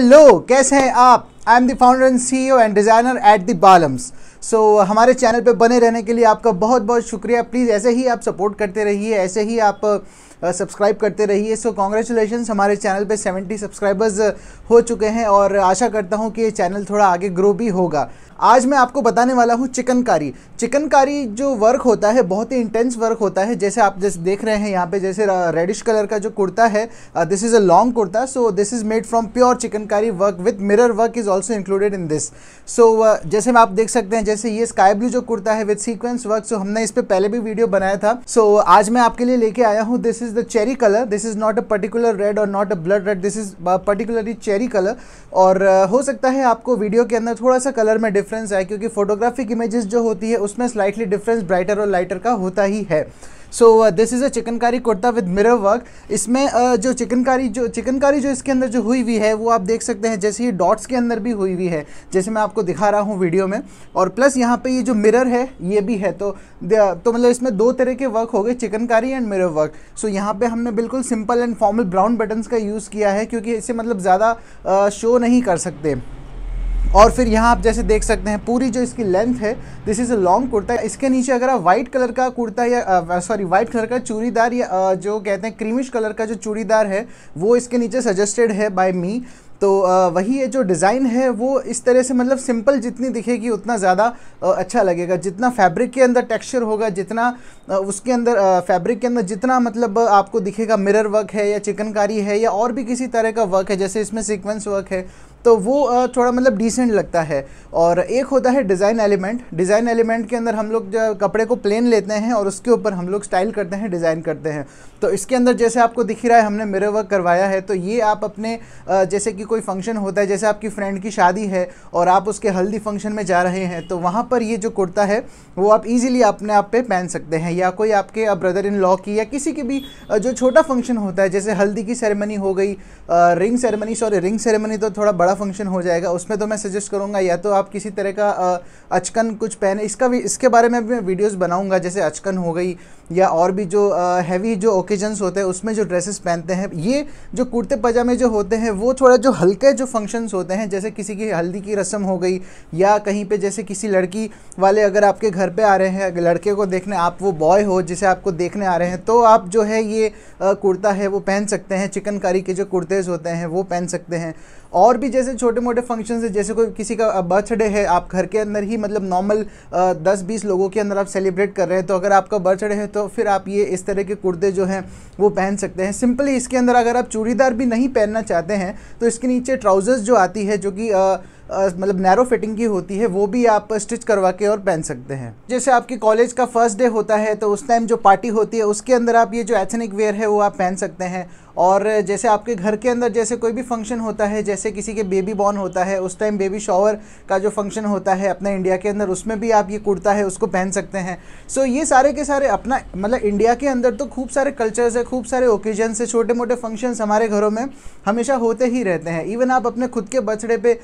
hello कैसे हैं आप I am the founder and C O and designer at the Baalams so हमारे चैनल पे बने रहने के लिए आपका बहुत बहुत शुक्रिया प्लीज़ ऐसे ही आप सपोर्ट करते रहिए ऐसे ही आप सब्सक्राइब करते रहिए सो कॉन्ग्रेचुलेशन हमारे चैनल पे 70 सब्सक्राइबर्स हो चुके हैं और आशा करता हूँ कि ये चैनल थोड़ा आगे ग्रो भी होगा आज मैं आपको बताने वाला हूँ चिकनकारी चिकनकारी जो वर्क होता है बहुत ही इंटेंस वर्क होता है जैसे आप जैसे देख रहे हैं यहाँ पे जैसे रेडिश कलर का जो कुर्ता है this is a long kurta so this is made from pure chikankari work with mirror work is also included in this so जैसे आप देख सकते हैं जैसे ये स्काई ब्लू जो कुर्ता है विथ सीक्वेंस वर्क सो हमने इस पर पहले भी वीडियो बनाया था सो so, आज मैं आपके लिए लेके आया हूँ this is the cherry colour this is not a particular red और not a blood red this is particularly cherry colour और हो सकता है आपको वीडियो के अंदर थोड़ा सा कलर में डिफरेंस डिफरेंस है क्योंकि फोटोग्राफिक इमेजेस जो होती है उसमें स्लाइटली डिफरेंस ब्राइटर और लाइटर का होता ही है so this is a chikankari kurta with mirror work इसमें uh, जो चिकनकारी जो चिकनकारी जो इसके अंदर जो हुई हुई है वो आप देख सकते हैं जैसे ही डॉट्स के अंदर भी हुई हुई है जैसे मैं आपको दिखा रहा हूँ वीडियो में और प्लस यहाँ पे ये जो मिरर है ये भी है तो तो मतलब इसमें दो तरह के वर्क हो गए chikankari and mirror work so यहाँ पर हमने बिल्कुल simple and formal brown buttons का यूज़ किया है क्योंकि इससे मतलब ज़्यादा शो uh, नहीं कर सकते और फिर यहाँ आप जैसे देख सकते हैं पूरी जो इसकी लेंथ है this is a long kurta इसके नीचे अगर आप वाइट कलर का कुर्ता या सॉरी वाइट कलर का चूड़ीदार या आ, जो कहते हैं क्रीमिश कलर का जो चूड़ीदार है वो इसके नीचे सजेस्टेड है बाय मी तो आ, वही ये जो डिज़ाइन है वो इस तरह से मतलब सिंपल जितनी दिखेगी उतना ज़्यादा अच्छा लगेगा जितना फैब्रिक के अंदर टेक्सचर होगा जितना आ, उसके अंदर फैब्रिक के अंदर जितना मतलब आपको दिखेगा मिरर वर्क है या चिकनकारी है या और भी किसी तरह का वर्क है जैसे इसमें सिक्वेंस वर्क है तो वो थोड़ा मतलब डिसेंट लगता है और एक होता है डिज़ाइन एलिमेंट डिज़ाइन एलिमेंट के अंदर हम लोग जो कपड़े को प्लेन लेते हैं और उसके ऊपर हम लोग स्टाइल करते हैं डिज़ाइन करते हैं तो इसके अंदर जैसे आपको दिख रहा है हमने मेरे वर्क करवाया है तो ये आप अपने जैसे कि कोई फंक्शन होता है जैसे आपकी फ्रेंड की शादी है और आप उसके हल्दी फंक्शन में जा रहे हैं तो वहाँ पर ये जो कुर्ता है वो आप ईजिली अपने आप पर पहन सकते हैं या कोई आपके ब्रदर इन लॉ की या किसी की भी जो छोटा फंक्शन होता है जैसे हल्दी की सेरेमनी हो गई ring ceremony sorry ring ceremony तो थोड़ा बड़ा बड़ा फंक्शन हो जाएगा उसमें तो मैं सजेस्ट करूँगा या तो आप किसी तरह का अचकन कुछ पहने इसका भी इसके बारे में भी मैं वीडियोज़ बनाऊँगा जैसे अचकन हो गई या और भी जो हैवी जो ओकेजन्स होते हैं उसमें जो ड्रेसेस पहनते हैं ये जो कुर्ते पजामे जो होते हैं वो थोड़ा जो हल्के जो फंक्शंस होते हैं जैसे किसी की हल्दी की रस्म हो गई या कहीं पे जैसे किसी लड़की वाले अगर आपके घर पे आ रहे हैं लड़के को देखने आप वो बॉय हो जिसे आपको देखने आ रहे हैं तो आप जो है ये कुर्ता है वो पहन सकते हैं चिकनकारी के जो कुर्तेज़ होते हैं वो पहन सकते हैं और भी जैसे छोटे मोटे फंक्शन है जैसे कोई किसी का बर्थडे है आप घर के अंदर ही मतलब नॉर्मल दस बीस लोगों के अंदर आप सेलिब्रेट कर रहे हैं तो अगर आपका बर्थडे है तो फिर आप ये इस तरह के कुर्ते जो हैं वो पहन सकते हैं सिंपली इसके अंदर अगर आप चूड़ीदार भी नहीं पहनना चाहते हैं तो इसके नीचे ट्राउज़र्स जो आती है जो कि मतलब नैरो फिटिंग की होती है वो भी आप स्टिच करवा के और पहन सकते हैं जैसे आपके कॉलेज का फर्स्ट डे होता है तो उस टाइम जो पार्टी होती है उसके अंदर आप ये जो एथनिक वेयर है वो आप पहन सकते हैं और जैसे आपके घर के अंदर जैसे कोई भी फंक्शन होता है जैसे किसी के बेबी बॉर्न होता है उस टाइम बेबी शॉवर का जो फंक्शन होता है अपने इंडिया के अंदर उसमें भी आप ये कुर्ता है उसको पहन सकते हैं सो ये सारे के सारे अपना मतलब इंडिया के अंदर तो खूब सारे कल्चर्स है खूब सारे ओकेजन है छोटे मोटे फंक्शंस हमारे घरों में हमेशा होते ही रहते हैं इवन आप अपने खुद के बर्थडे पे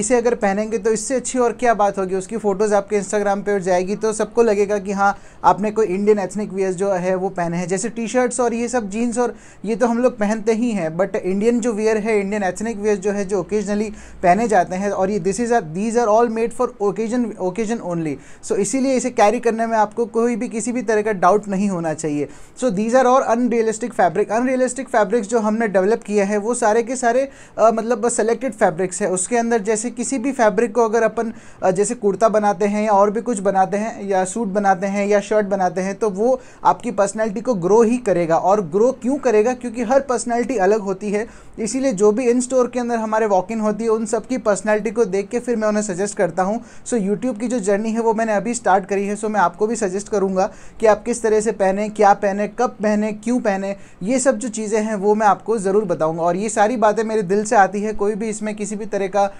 इसे अगर पहनेंगे तो इससे अच्छी और क्या बात होगी उसकी फ़ोटोज़ आपके इंस्टाग्राम पर जाएगी तो सबको लगेगा कि हाँ आपने कोई इंडियन एथनिक वियर्स जो है वो पहने हैं जैसे टी शर्ट्स और ये सब जीन्स और ये तो हम लोग पहनते ही हैं बट इंडियन जो वेयर है इंडियन एथनिक वेयर जो है जो ओकेजनली पहने जाते हैं और ये this is are these are all made for occasion occasion only so इसीलिए इसे कैरी करने में आपको कोई भी किसी भी तरह का डाउट नहीं होना चाहिए सो दीज आर और अनरियलिस्टिक फैब्रिक अनरियलिस्टिक फैब्रिक्स जो हमने डेवलप किया है वो सारे के सारे आ, मतलब सेलेक्टेड फैब्रिक्स है उसके अंदर जैसे जैसे किसी भी फैब्रिक को अगर अपन जैसे कुर्ता बनाते हैं या और भी कुछ बनाते हैं या सूट बनाते हैं या शर्ट बनाते हैं तो वो आपकी पर्सनैलिटी को ग्रो ही करेगा और ग्रो क्यों करेगा क्योंकि हर पर्सनैलिटी अलग होती है इसीलिए जो भी इन स्टोर के अंदर हमारे वॉक इन होती है उन सबकी पर्सनैलिटी को देख के फिर मैं उन्हें सजेस्ट करता हूँ सो यूट्यूब की जो जर्नी है वो मैंने अभी स्टार्ट करी है सो मैं आपको भी सजेस्ट करूँगा कि आप किस तरह से पहने क्या पहने कब पहने क्यों पहने ये सब जो चीज़ें हैं वो मैं आपको ज़रूर बताऊँगा और ये सारी बातें मेरे दिल से आती है कोई भी इसमें किसी भी तरह का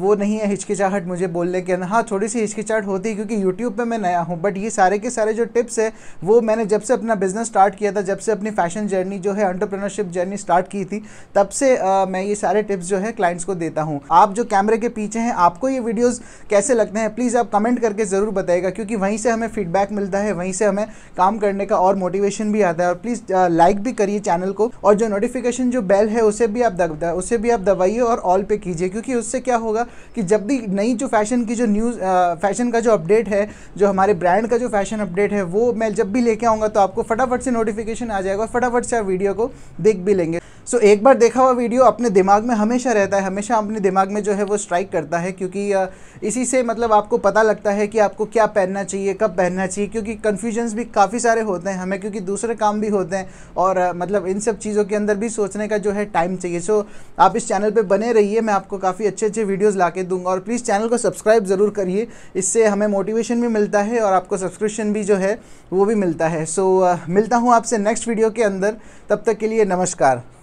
वो नहीं है हिचकिचाहट मुझे बोलने के अंदर हाँ थोड़ी सी हिचकिचाहट होती है क्योंकि यूट्यूब पर मैं नया हूँ बट ये सारे के सारे जो टिप्स है वो मैंने जब से अपना बिजनेस स्टार्ट किया था जब से अपनी फैशन जर्नी जो है अंटरप्रेनरशिप जर्नी स्टार्ट की थी तब से आ, मैं ये सारे टिप्स जो है क्लाइंट्स को देता हूँ आप जो कैमरे के पीछे हैं आपको ये वीडियोज़ कैसे लगते हैं प्लीज़ आप कमेंट करके ज़रूर बताएगा क्योंकि वहीं से हमें फीडबैक मिलता है वहीं से हमें काम करने का और मोटिवेशन भी आता है और प्लीज़ लाइक भी करिए चैनल को और जो नोटिफिकेशन जो बेल है उसे भी आप दब उसे भी आप दबाइए और ऑल पे कीजिए क्योंकि उससे क्या हो होगा कि जब भी नई जो फैशन की जो न्यूज़ फैशन का जो अपडेट है जो हमारे ब्रांड का जो फैशन अपडेट है वो मैं जब भी लेके आऊँगा तो आपको फटाफट से नोटिफिकेशन आ जाएगा और फटाफट से आप वीडियो को देख भी लेंगे सो so, एक बार देखा हुआ वीडियो अपने दिमाग में हमेशा रहता है हमेशा अपने दिमाग में जो है वो स्ट्राइक करता है क्योंकि इसी से मतलब आपको पता लगता है कि आपको क्या पहनना चाहिए कब पहनना चाहिए क्योंकि कन्फ्यूजन्स भी काफ़ी सारे होते हैं हमें क्योंकि दूसरे काम भी होते हैं और मतलब इन सब चीज़ों के अंदर भी सोचने का जो है टाइम चाहिए सो so, आप इस चैनल पर बने रहिए मैं आपको काफ़ी अच्छे अच्छे वीडियोज़ ला दूँगा और प्लीज़ चैनल को सब्सक्राइब ज़रूर करिए इससे हमें मोटिवेशन भी मिलता है और आपको सब्सक्रिप्शन भी जो है वो भी मिलता है सो मिलता हूँ आपसे नेक्स्ट वीडियो के अंदर तब तक के लिए नमस्कार